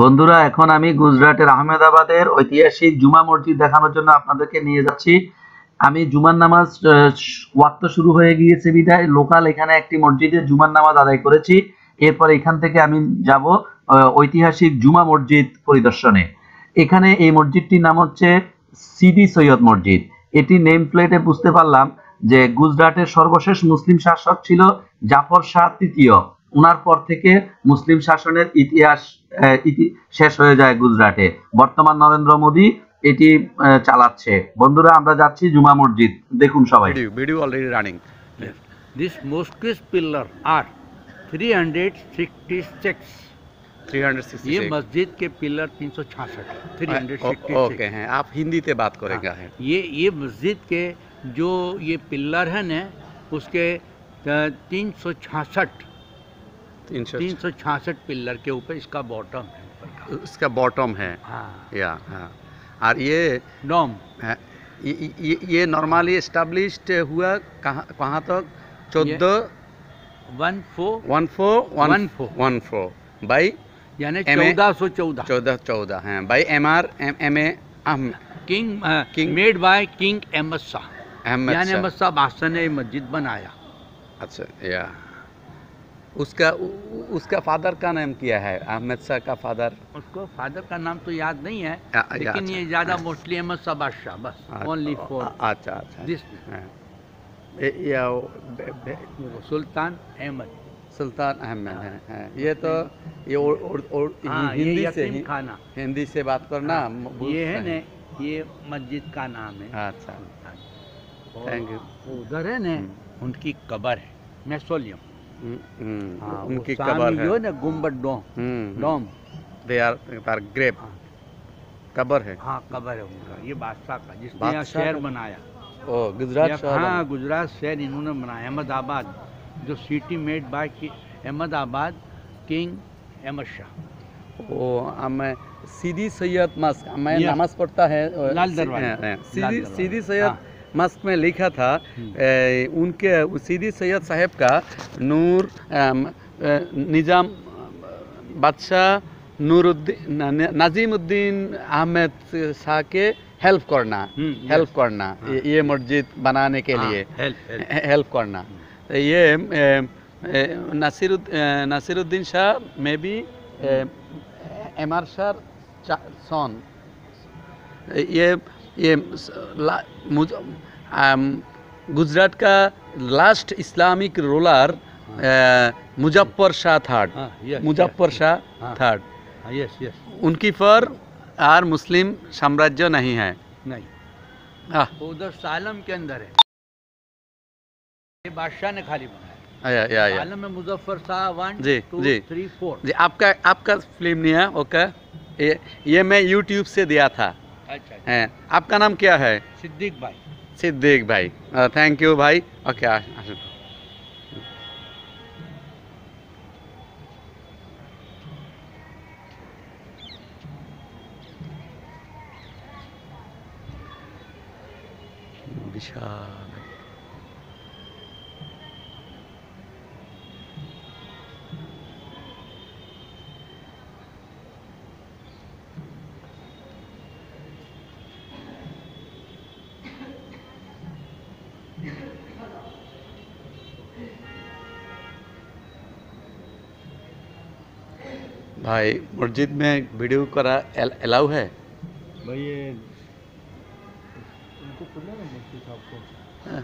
বন্ধুরা এখন আমি গুজরাটের আহমেদাবাদের ঐতিহাসিক জুমা মসজিদ দেখানোর জন্য আপনাদেরকে নিয়ে যাচ্ছি আমি জুমার নামাজ ওয়াক্ত শুরু হয়ে গিয়েছে বিধায় লোকাল এখানে একটি মসজিদে জুমার নামাজ আদায় করেছি এরপর এখান থেকে আমি যাব ঐতিহাসিক জুমা মসজিদ পরিদর্শনে এখানে এই মসজিদটির নাম হচ্ছে সিদি সৈয়দ মসজিদ এটি নেম প্লেটে বুঝতে পারলাম যে গুজরাটের সর্বশেষ মুসলিম শাসক ছিল জাফর শাহ তৃতীয় ওনার পর থেকে মুসলিম শাসনের ইতিহাস ইতি শেষ হয়ে যায় গুজরাটে বর্তমান নরেন্দ্র মোদী এটি চালাচ্ছে বন্ধুরা আমরা যাচ্ছি জুমা মসজিদ দেখুন সবাই video already running this mosque's pillar আর 366 366 ये मस्जिद के पिलर 366 ओके हैं आप हिंदी से बात करेंगे हाँ, ये ये मस्जिद के जो ये पिलर है ना उसके तीन तीन सौ तीन सौ छियासठ पिल्लर के ऊपर इसका बॉटम है इसका बॉटम है हाँ या हाँ और ये नॉम हाँ, ये ये नॉर्मली इस्टेब्लिश्ड हुआ कहाँ कहाँ तक चौदह one four one four one four one four by यानी चौदह सौ चौदह चौदह चौदह हैं हाँ। By M R M M A king king made by king Ahmad Shah Ahmad Shah Ahmad Shah बादशाह ने मस्जिद बनाया अच्छा या उसका उ, उसका फादर का नाम किया है अहमद शाह का फादर उसको फादर का नाम तो याद नहीं है आ, लेकिन ये ज़्यादा मोस्टली अच्छा। अहमद शाह बस अच्छा, ओनली फॉर अच्छा अच्छा, अच्छा। हाँ। सुल्तान अहमद सुल्तान अहमद है हाँ। हाँ। ये तो ये और, और, और हाँ, हिंदी से खाना हिंदी से बात करना ये है ना ये मस्जिद का नाम है अच्छा थैंक यू उधर है ना हम्म। उनकी कबर है मैं मैसोलियम हम्म, हम्म। हाँ, उनकी कबर है ना गुम्बद dome hmm, dome they are तार ग्रेप हाँ। कबर है हाँ कबर है उनका ये बादशाह का जिसने यहाँ शहर बनाया ओ गुजरात शहर हाँ गुजरात शहर इन्होंने बनाया अहमदाबाद जो city made by Ahmedabad king Ahmad Shah ओ हमें सीधी सैयद मस्क हमें नमाज पढ़ता है लाल दरवाजा हाँ, सीधी सैयद मस्क में लिखा था हम्म। ए, उनके सीदी सैयद साहब का नूर निज़ाम बादशाह नूरुद्दीन नाजीमुद्दीन अहमद शाह के हेल्प करना हम्म, हेल्प करना हाँ। ये मस्जिद बनाने के हाँ, लिए हेल्प करना ये नासिर नासिरुद्दीन शाह में हम्म। भी एम आर शाह सन ये ये गुजरात का last Islamic ruler Muzaffar Shah third हाँ, मुजफ्फर शाह हाँ। थर्ड हाँ, उनकी पर आर मुस्लिम साम्राज्य नहीं है नहीं सालम के अंदर है बादशाह ने खाली बनाया या, या, या। में Muzaffar Shah one G two G three four G आपका आपका फिल्म नहीं है ओके ये ये मैं यूट्यूब से दिया था अच्छा, अच्छा हैं आपका नाम क्या है सिद्दीक भाई सिद्दीक भाई थैंक यू भाई ओके विशाल भाई मस्जिद में वीडियो करा अलाउ है भाई ये उनको खुला है मस्जिद साहब को हाँ।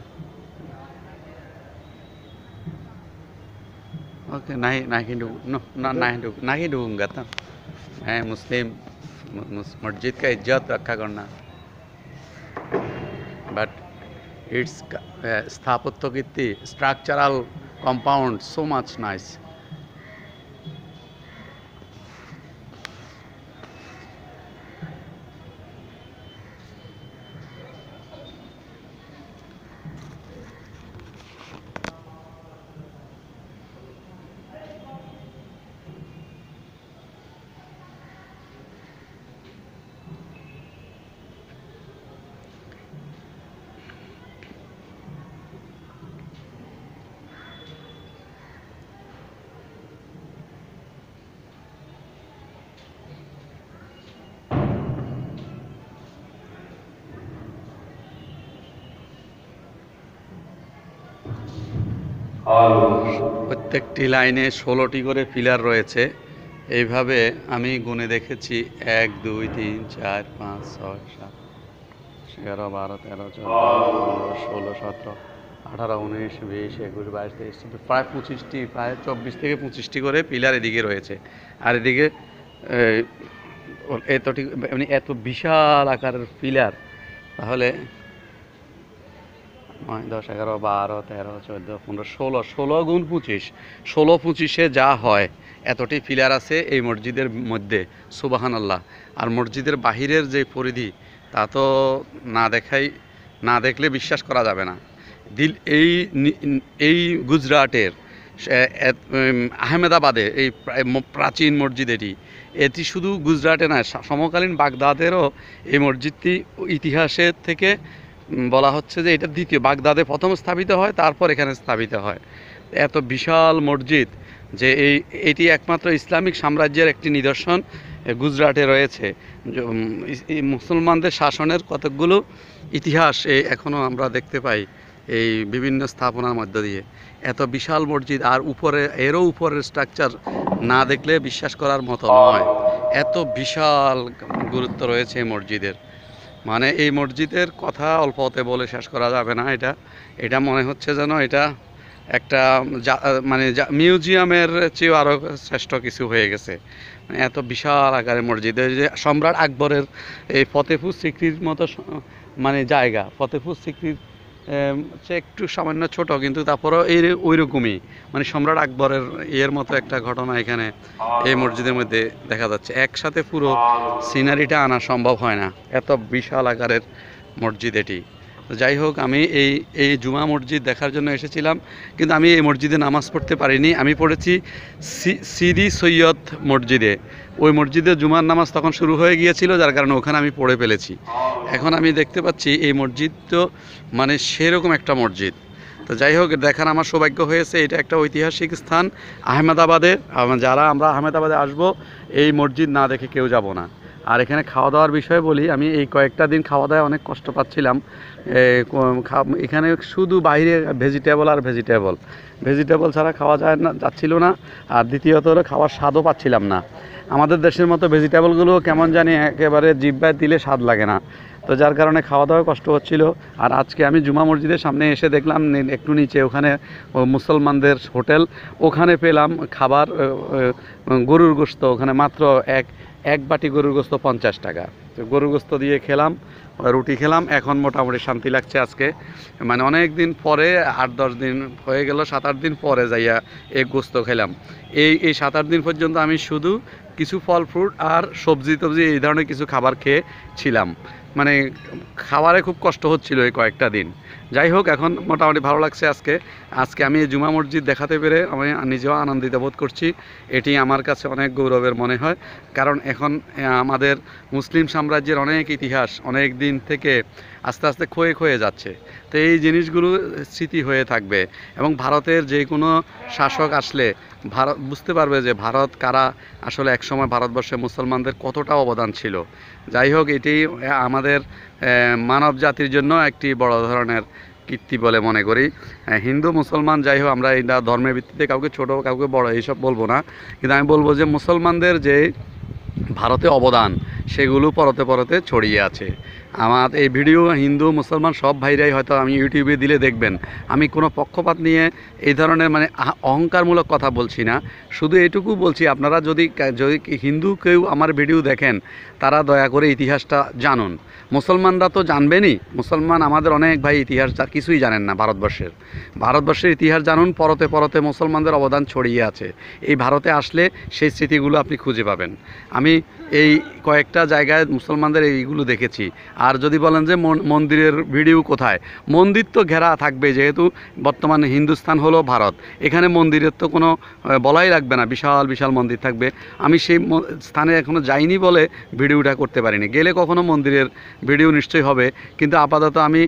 ओके नहीं नहीं डू नो ना नाही डू नाही डूंगा तो मैं मुस्लिम मस्जिद का इज्जत रखा करना बट इट्स स्थापत्य की structural compound so much nice প্রত্যেকটি লাইনে ষোলোটি করে পিলার রয়েছে এইভাবে আমি গুনে দেখেছি এক দুই তিন চার পাঁচ ছয় সাত এগারো বারো তেরো চোদ্দ পনেরো ষোলো সতেরো আঠারো উনিশ বিশ একুশ বাইশ তেইশ চব্বিশ প্রায় পঁচিশটি প্রায় চব্বিশ থেকে পঁচিশটি করে পিলার এদিকে রয়েছে আর এদিকে এতটি মানে এত বিশাল আকারের পিলার তাহলে দশ এগারো বারো তেরো চোদ্দো পনেরো ষোলো ষোলো গুণ পঁচিশ ষোলো পঁচিশে যা হয় এতটি ফিলার আছে এই মসজিদের মধ্যে সুবাহান আল্লাহ আর মসজিদের বাহিরের যে পরিধি তা তো না দেখাই না দেখলে বিশ্বাস করা যাবে না দিল এই এই গুজরাটের আহমেদাবাদে এই প্রাচীন মসজিদ এটি এটি শুধু গুজরাটে নয় সমকালীন বাগদাদেরও এই মসজিদটি ইতিহাসের থেকে বলা হচ্ছে যে এটা দ্বিতীয় বাগদাদে প্রথম স্থাপিত হয় তারপর এখানে স্থাপিত হয় এত বিশাল মসজিদ যে এই এটি একমাত্র ইসলামিক সাম্রাজ্যের একটি নিদর্শন গুজরাটে রয়েছে মুসলমানদের শাসনের কতকগুলো ইতিহাস এই এখনও আমরা দেখতে পাই এই বিভিন্ন স্থাপনার মধ্য দিয়ে এত বিশাল মসজিদ আর উপরে এরও উপরের স্ট্রাকচার না দেখলে বিশ্বাস করার মতো নয় এত বিশাল গুরুত্ব রয়েছে এই মসজিদের মানে এই মসজিদের কথা অল্পতে বলে শেষ করা যাবে না এটা এটা মনে হচ্ছে যেন এটা একটা মানে মিউজিয়ামের চেয়েও আরও শ্রেষ্ঠ কিছু হয়ে গেছে মানে এত বিশাল আকারের মসজিদ যে সম্রাট আকবরের এই ফতেপুর সিকরির মতো মানে জায়গা ফতেপুর সিকরির সে একটু সামান্য ছোট কিন্তু তারপরেও এই ওই রকমই মানে সম্রাট আকবরের ইয়ের মতো একটা ঘটনা এখানে এই মসজিদের মধ্যে দেখা যাচ্ছে একসাথে পুরো সিনারিটা আনা সম্ভব হয় না এত বিশাল আকারের মসজিদ এটি যাই হোক আমি এই এই জুমা মসজিদ দেখার জন্য এসেছিলাম কিন্তু আমি এই মসজিদে নামাজ পড়তে পারিনি আমি পড়েছি সিদি সৈয়দ মসজিদে ওই মসজিদে জুমার নামাজ তখন শুরু হয়ে গিয়েছিল যার কারণে ওখানে আমি পড়ে ফেলেছি এখন আমি দেখতে পাচ্ছি এই মসজিদ তো মানে সেরকম একটা মসজিদ তো যাই হোক দেখার আমার সৌভাগ্য হয়েছে এটা একটা ঐতিহাসিক স্থান আহমেদাবাদের যারা আমরা আহমেদাবাদে আসব এই মসজিদ না দেখে কেউ যাব না আর এখানে খাওয়া দাওয়ার বিষয়ে বলি আমি এই কয়েকটা দিন খাওয়া দাওয়া অনেক কষ্ট পাচ্ছিলাম এখানে শুধু বাইরে ভেজিটেবল আর ভেজিটেবল ভেজিটেবল ছাড়া খাওয়া যায় না যাচ্ছিল না আর দ্বিতীয়ত হলো খাওয়ার স্বাদও পাচ্ছিলাম না আমাদের দেশের মতো ভেজিটেবলগুলো কেমন জানি একেবারে জিব্বায় দিলে স্বাদ লাগে না তো যার কারণে খাওয়া দাওয়া কষ্ট হচ্ছিল আর আজকে আমি জুমা মসজিদের সামনে এসে দেখলাম একটু নিচে ওখানে মুসলমানদের হোটেল ওখানে পেলাম খাবার গরুর গোস্ত ওখানে মাত্র এক এক বাটি গরুর গোস্ত পঞ্চাশ টাকা তো গরুর গোস্ত দিয়ে খেলাম রুটি খেলাম এখন মোটামুটি শান্তি লাগছে আজকে মানে অনেক দিন পরে আট দশ দিন হয়ে গেল সাত আট দিন পরে যাইয়া এই গোস্ত খেলাম এই এই সাত আট দিন পর্যন্ত আমি শুধু কিছু ফল ফ্রুট আর সবজি টবজি এই ধরনের কিছু খাবার খেয়ে ছিলাম মানে খাবারে খুব কষ্ট হচ্ছিল এই কয়েকটা দিন যাই হোক এখন মোটামুটি ভালো লাগছে আজকে আজকে আমি জুমা মসজিদ দেখাতে পেরে আমি নিজেও আনন্দিত বোধ করছি এটি আমার কাছে অনেক গৌরবের মনে হয় কারণ এখন আমাদের মুসলিম সাম্রাজ্যের অনেক ইতিহাস অনেক দিন থেকে আস্তে আস্তে ক্ষয়ে ক্ষয়ে যাচ্ছে তো এই জিনিসগুলো স্মৃতি হয়ে থাকবে এবং ভারতের যে কোনো শাসক আসলে ভারত বুঝতে পারবে যে ভারত কারা আসলে একসময় ভারতবর্ষে মুসলমানদের কতটা অবদান ছিল যাই হোক এটি আমাদের মানব জাতির জন্য একটি বড় ধরনের কীর্তি বলে মনে করি হিন্দু মুসলমান যাই হোক আমরা এটা ধর্মের ভিত্তিতে কাউকে ছোট কাউকে বড় এইসব বলবো না কিন্তু আমি বলবো যে মুসলমানদের যে ভারতে অবদান সেগুলো পরতে পরতে ছড়িয়ে আছে আমার এই ভিডিও হিন্দু মুসলমান সব ভাইরাই হয়তো আমি ইউটিউবে দিলে দেখবেন আমি কোনো পক্ষপাত নিয়ে এই ধরনের মানে অহংকারমূলক কথা বলছি না শুধু এটুকু বলছি আপনারা যদি যদি হিন্দু কেউ আমার ভিডিও দেখেন তারা দয়া করে ইতিহাসটা জানুন মুসলমানরা তো জানবেনই মুসলমান আমাদের অনেক ভাই ইতিহাস কিছুই জানেন না ভারতবর্ষের ভারতবর্ষের ইতিহাস জানুন পরতে পরতে মুসলমানদের অবদান ছড়িয়ে আছে এই ভারতে আসলে সেই স্মৃতিগুলো আপনি খুঁজে পাবেন আমি এই কয়েকটা জায়গায় মুসলমানদের এইগুলো দেখেছি আর যদি বলেন যে মন্দিরের ভিডিও কোথায় মন্দির তো ঘেরা থাকবে যেহেতু বর্তমানে হিন্দুস্থান হলো ভারত এখানে মন্দিরের তো কোনো বলাই লাগবে না বিশাল বিশাল মন্দির থাকবে আমি সেই স্থানে এখনও যাইনি বলে ভিডিওটা করতে পারিনি গেলে কখনো মন্দিরের ভিডিও নিশ্চয়ই হবে কিন্তু আপাতত আমি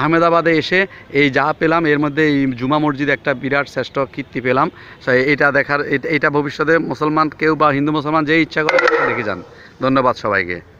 আহমেদাবাদে এসে এই যা পেলাম এর মধ্যে এই জুমা মসজিদ একটা বিরাট শ্রেষ্ঠ কীর্তি পেলাম এটা দেখার এটা ভবিষ্যতে মুসলমান কেউ বা হিন্দু মুসলমান যে ইচ্ছা করে দেখে যান ধন্যবাদ সবাইকে